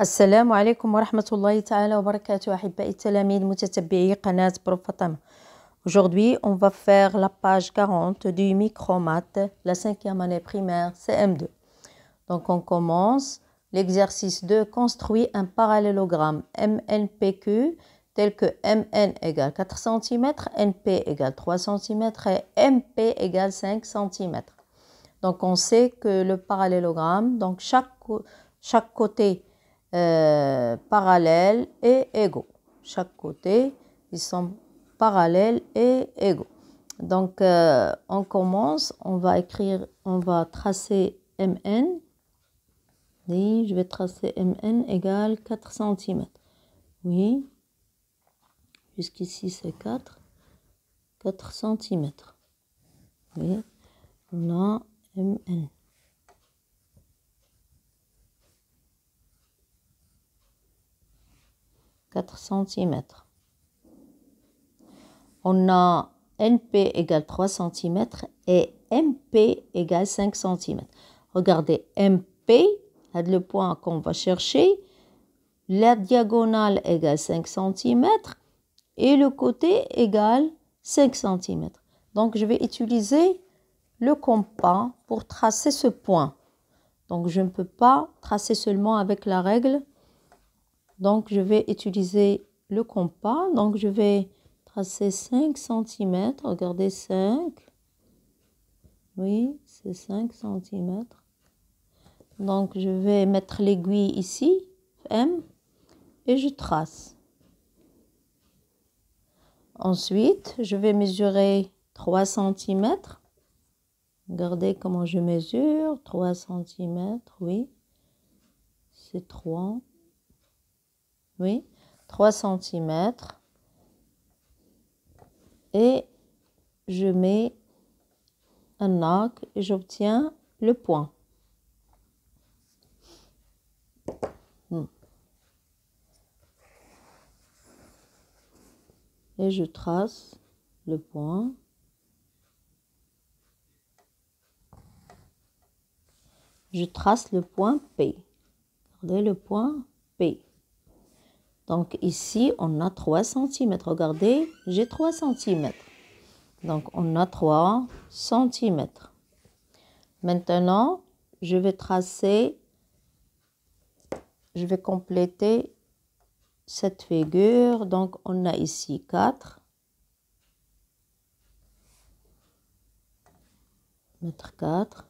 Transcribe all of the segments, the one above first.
السلام عليكم wa الله تعالى وبركاته أحبائي التلاميذ متتبعي قناة Aujourd'hui, on va faire la page 40 du micromat, la cinquième année primaire CM2. Donc, on commence l'exercice 2. Construit un parallélogramme MNPQ tel que MN égale 4 cm, NP égale 3 cm et MP égale 5 cm. Donc, on sait que le parallélogramme, donc chaque, chaque côté euh, parallèles et égaux. Chaque côté, ils sont parallèles et égaux. Donc, euh, on commence, on va écrire, on va tracer MN. Oui, je vais tracer MN égale 4 cm. Oui, jusqu'ici c'est 4. 4 cm. Oui, on a MN. 4 cm. On a NP égale 3 cm et MP égale 5 cm. Regardez, MP, le point qu'on va chercher, la diagonale égale 5 cm et le côté égale 5 cm. Donc, je vais utiliser le compas pour tracer ce point. Donc, je ne peux pas tracer seulement avec la règle donc je vais utiliser le compas. Donc je vais tracer 5 cm. Regardez 5. Oui, c'est 5 cm. Donc je vais mettre l'aiguille ici, M, et je trace. Ensuite, je vais mesurer 3 cm. Regardez comment je mesure. 3 cm, oui. C'est 3 oui, 3 cm. Et je mets un arc et j'obtiens le point. Hmm. Et je trace le point. Je trace le point P. Regardez le point P. Donc ici, on a 3 cm. Regardez, j'ai 3 cm. Donc on a 3 cm. Maintenant, je vais tracer, je vais compléter cette figure. Donc on a ici 4. Mettre 4.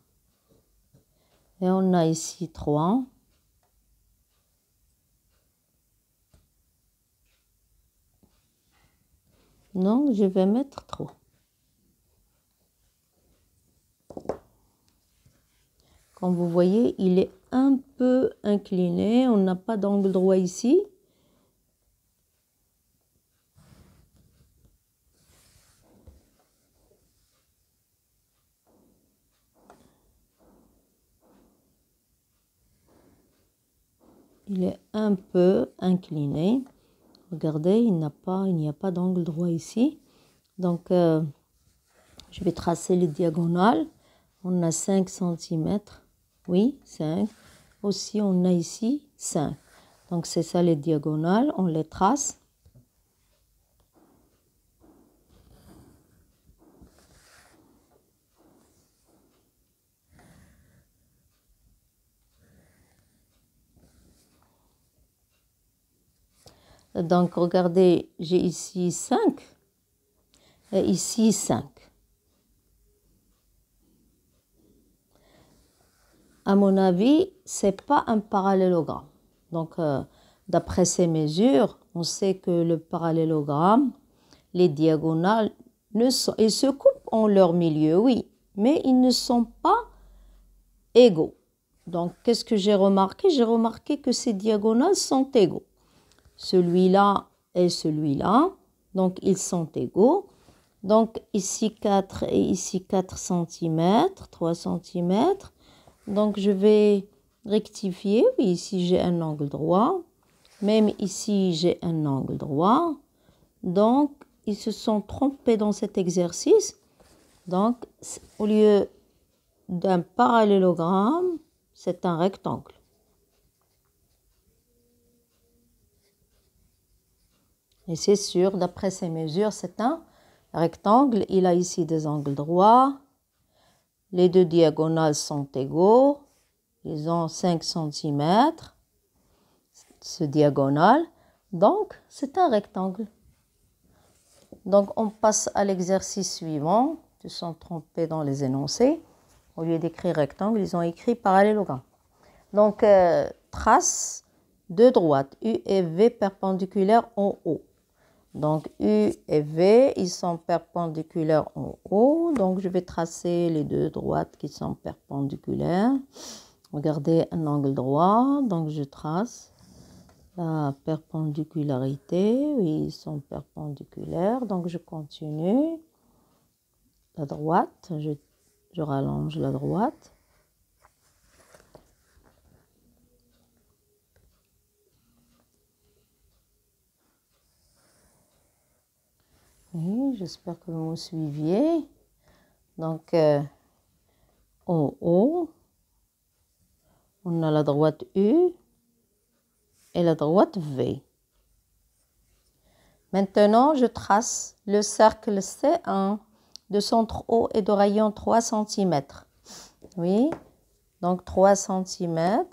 Et on a ici 3. Non, je vais mettre trop. Comme vous voyez, il est un peu incliné. On n'a pas d'angle droit ici. Il est un peu incliné. Regardez, il n'y a pas, d'angle droit ici. Donc, euh, je vais tracer les diagonales. On a 5 cm. Oui, 5. Aussi, on a ici 5. Donc, c'est ça les diagonales. On les trace. Donc regardez, j'ai ici 5 et euh, ici 5. À mon avis, c'est pas un parallélogramme. Donc euh, d'après ces mesures, on sait que le parallélogramme, les diagonales ne sont, ils se coupent en leur milieu, oui, mais ils ne sont pas égaux. Donc, qu'est-ce que j'ai remarqué J'ai remarqué que ces diagonales sont égaux celui-là et celui-là. Donc, ils sont égaux. Donc, ici 4 et ici 4 cm, 3 cm. Donc, je vais rectifier. Oui, ici, j'ai un angle droit. Même ici, j'ai un angle droit. Donc, ils se sont trompés dans cet exercice. Donc, au lieu d'un parallélogramme, c'est un rectangle. Et c'est sûr, d'après ces mesures, c'est un rectangle. Il a ici des angles droits. Les deux diagonales sont égaux. Ils ont 5 cm, ce diagonale. Donc, c'est un rectangle. Donc, on passe à l'exercice suivant. Ils sont trompés dans les énoncés. Au lieu d'écrire rectangle, ils ont écrit parallélogramme. Donc, euh, trace deux droites U et V perpendiculaires en haut. Donc U et V, ils sont perpendiculaires en haut. Donc je vais tracer les deux droites qui sont perpendiculaires. Regardez un angle droit. Donc je trace la perpendicularité. Oui, ils sont perpendiculaires. Donc je continue. La droite, je, je rallonge la droite. Oui, j'espère que vous me suiviez. Donc, euh, en haut, on a la droite U et la droite V. Maintenant, je trace le cercle C1 de centre haut et de rayon 3 cm. Oui, donc 3 cm.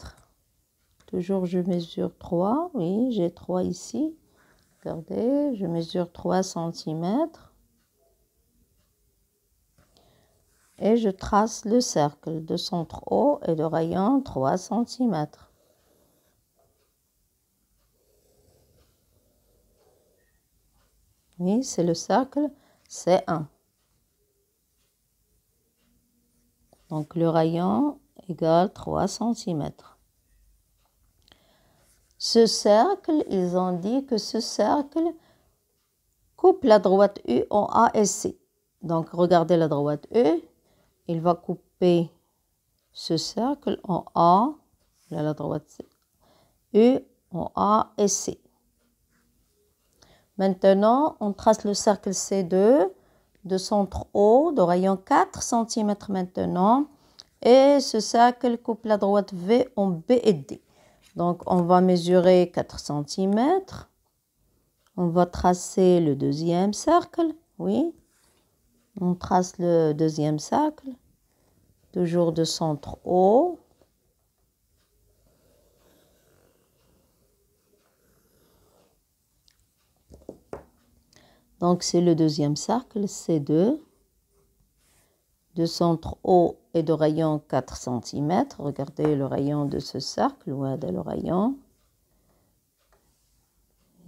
Toujours, je mesure 3. Oui, j'ai 3 ici. Regardez, je mesure 3 cm. Et je trace le cercle de centre haut et le rayon 3 cm. Oui, c'est le cercle C1. Donc le rayon égale 3 cm. Ce cercle, ils ont dit que ce cercle coupe la droite U en A et C. Donc, regardez la droite U, Il va couper ce cercle en A, la droite C, U en A et C. Maintenant, on trace le cercle C2 de centre O, de rayon 4 cm maintenant. Et ce cercle coupe la droite V en B et D. Donc on va mesurer 4 cm. On va tracer le deuxième cercle, oui. On trace le deuxième cercle, toujours de centre haut. Donc c'est le deuxième cercle, c'est 2. De centre haut et de rayon 4 cm. Regardez le rayon de ce cercle, est le rayon.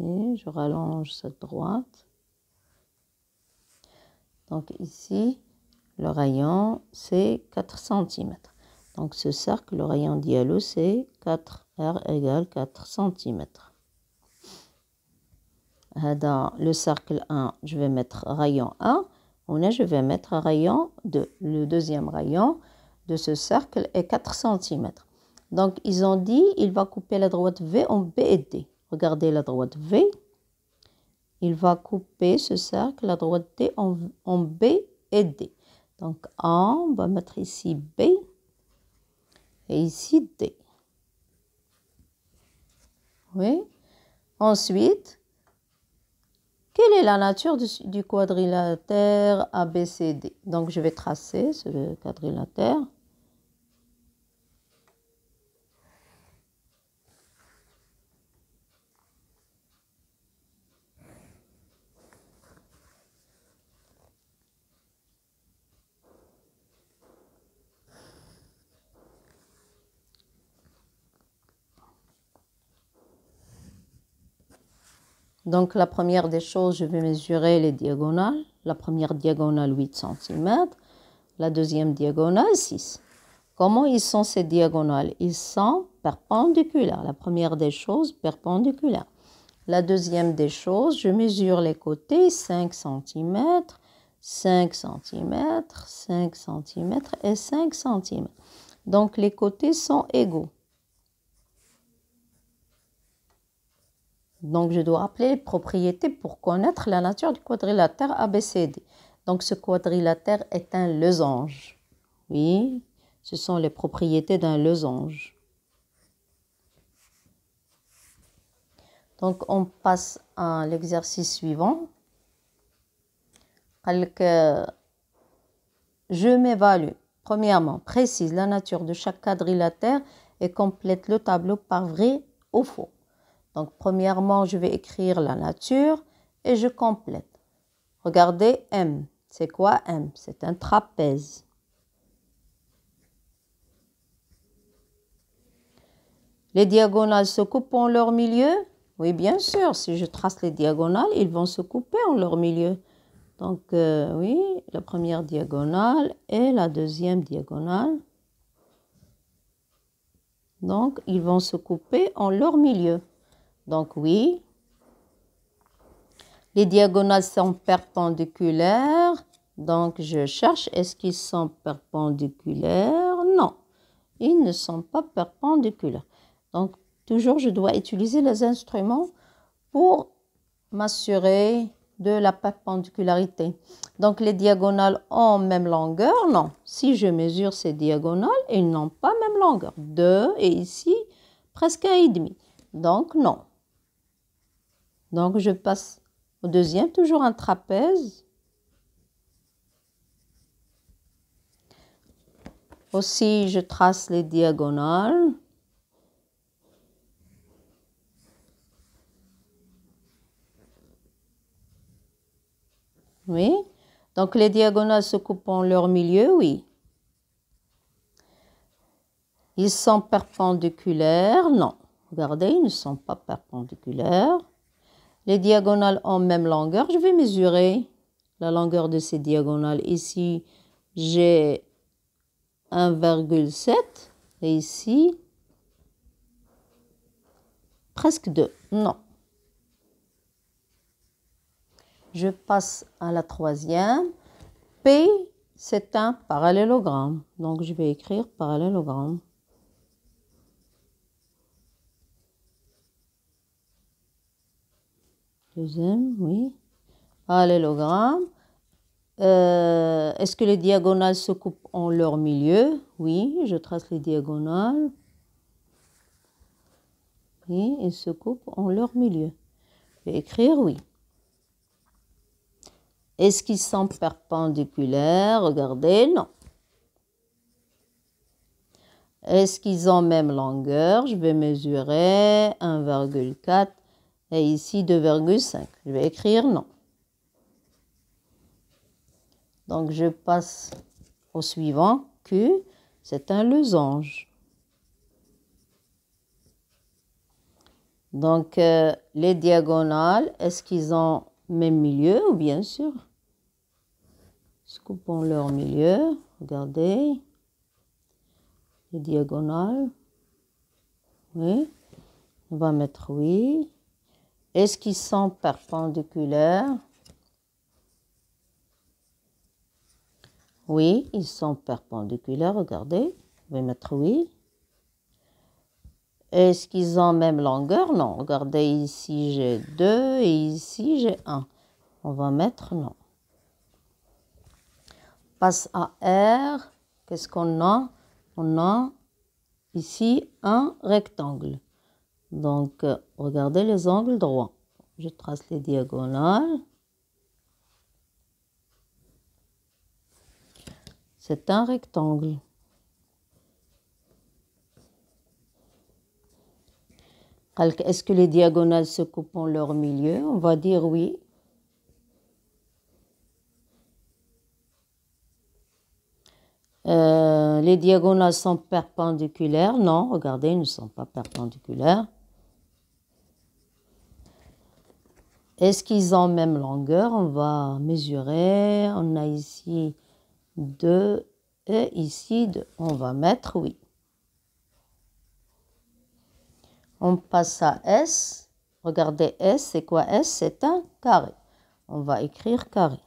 Et je rallonge cette droite. Donc ici, le rayon, c'est 4 cm. Donc ce cercle, le rayon dialo, c'est 4R égale 4 cm. Euh, dans le cercle 1, je vais mettre rayon 1. On je vais mettre un rayon, de, le deuxième rayon de ce cercle est 4 cm. Donc, ils ont dit, il va couper la droite V en B et D. Regardez la droite V. Il va couper ce cercle, la droite D, en, B et D. Donc, on va mettre ici B et ici D. Oui. Ensuite, quelle est la nature du, quadrilatère ABCD Donc je vais tracer ce quadrilatère. Donc la première des choses, je vais mesurer les diagonales. La première diagonale 8 cm, la deuxième diagonale 6. Comment ils sont ces diagonales Ils sont perpendiculaires. La première des choses, perpendiculaire. La deuxième des choses, je mesure les côtés 5 cm, 5 cm, 5 cm et 5 cm. Donc les côtés sont égaux. Donc, je dois appeler les propriétés pour connaître la nature du quadrilatère ABCD. Donc, ce quadrilatère est un losange. Oui, ce sont les propriétés d'un losange. Donc, on passe à l'exercice suivant. Je m'évalue. Premièrement, précise la nature de chaque quadrilatère et complète le tableau par vrai ou faux. Donc, premièrement, je vais écrire la nature et je complète. Regardez M. C'est quoi M C'est un trapèze. Les diagonales se coupent en leur milieu Oui, bien sûr. Si je trace les diagonales, ils vont se couper en leur milieu. Donc, euh, oui, la première diagonale et la deuxième diagonale. Donc, ils vont se couper en leur milieu. Donc oui, les diagonales sont perpendiculaires. Donc je cherche, est-ce qu'ils sont perpendiculaires Non, ils ne sont pas perpendiculaires. Donc toujours, je dois utiliser les instruments pour m'assurer de la perpendicularité. Donc les diagonales ont même longueur Non. Si je mesure ces diagonales, ils n'ont pas même longueur. Deux, et ici presque un demi. Donc non. Donc je passe au deuxième, toujours un trapèze. Aussi, je trace les diagonales. Oui. Donc les diagonales se coupent en leur milieu, oui. Ils sont perpendiculaires, non. Regardez, ils ne sont pas perpendiculaires les diagonales ont même longueur, je vais mesurer la longueur de ces diagonales. Ici, j'ai 1,7 et ici, presque 2. Non. Je passe à la troisième. P, c'est un parallélogramme. Donc, je vais écrire parallélogramme. deuxième, oui. Parallélogramme. Euh, est-ce que les diagonales se coupent en leur milieu Oui, je trace les diagonales. Oui, ils se coupent en leur milieu. Je vais écrire oui. Est-ce qu'ils sont perpendiculaires Regardez, non. Est-ce qu'ils ont même longueur Je vais mesurer 1,4 ici 2,5. Je vais écrire non. Donc je passe au suivant Q, c'est un losange. Donc euh, les diagonales, est-ce qu'ils ont même milieu ou bien sûr Coupons leur milieu, regardez. Les diagonales. Oui. On va mettre oui. Est-ce qu'ils sont perpendiculaires Oui, ils sont perpendiculaires, regardez. Je vais mettre oui. Est-ce qu'ils ont même longueur Non. Regardez, ici j'ai deux et ici j'ai un. On va mettre non. Passe à R. Qu'est-ce qu'on a On a ici un rectangle. Donc, euh, regardez les angles droits. Je trace les diagonales. C'est un rectangle. Est-ce que les diagonales se coupent en leur milieu On va dire oui. Euh, les diagonales sont perpendiculaires. Non, regardez, ils ne sont pas perpendiculaires. Est-ce qu'ils ont même longueur On va mesurer. On a ici 2 et ici 2. On va mettre oui. On passe à S. Regardez S, c'est quoi S C'est un carré. On va écrire carré.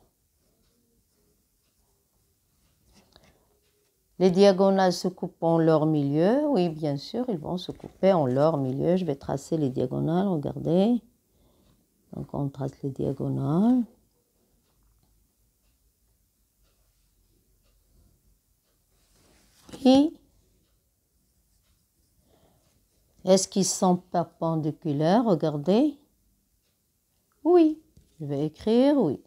Les diagonales se coupent en leur milieu. Oui, bien sûr, ils vont se couper en leur milieu. Je vais tracer les diagonales, regardez on trace les diagonales. Et est-ce qu'ils sont perpendiculaires Regardez. Oui. Je vais écrire oui.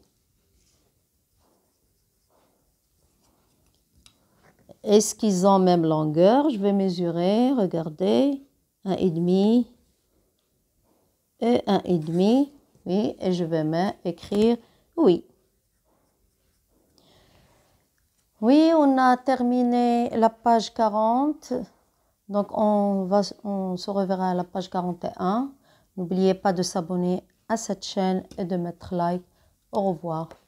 Est-ce qu'ils ont même longueur Je vais mesurer, regardez, un et demi et un et demi. Oui, et je vais m'écrire écrire oui. Oui, on a terminé la page 40. Donc, on, va, on se reverra à la page 41. N'oubliez pas de s'abonner à cette chaîne et de mettre like. Au revoir.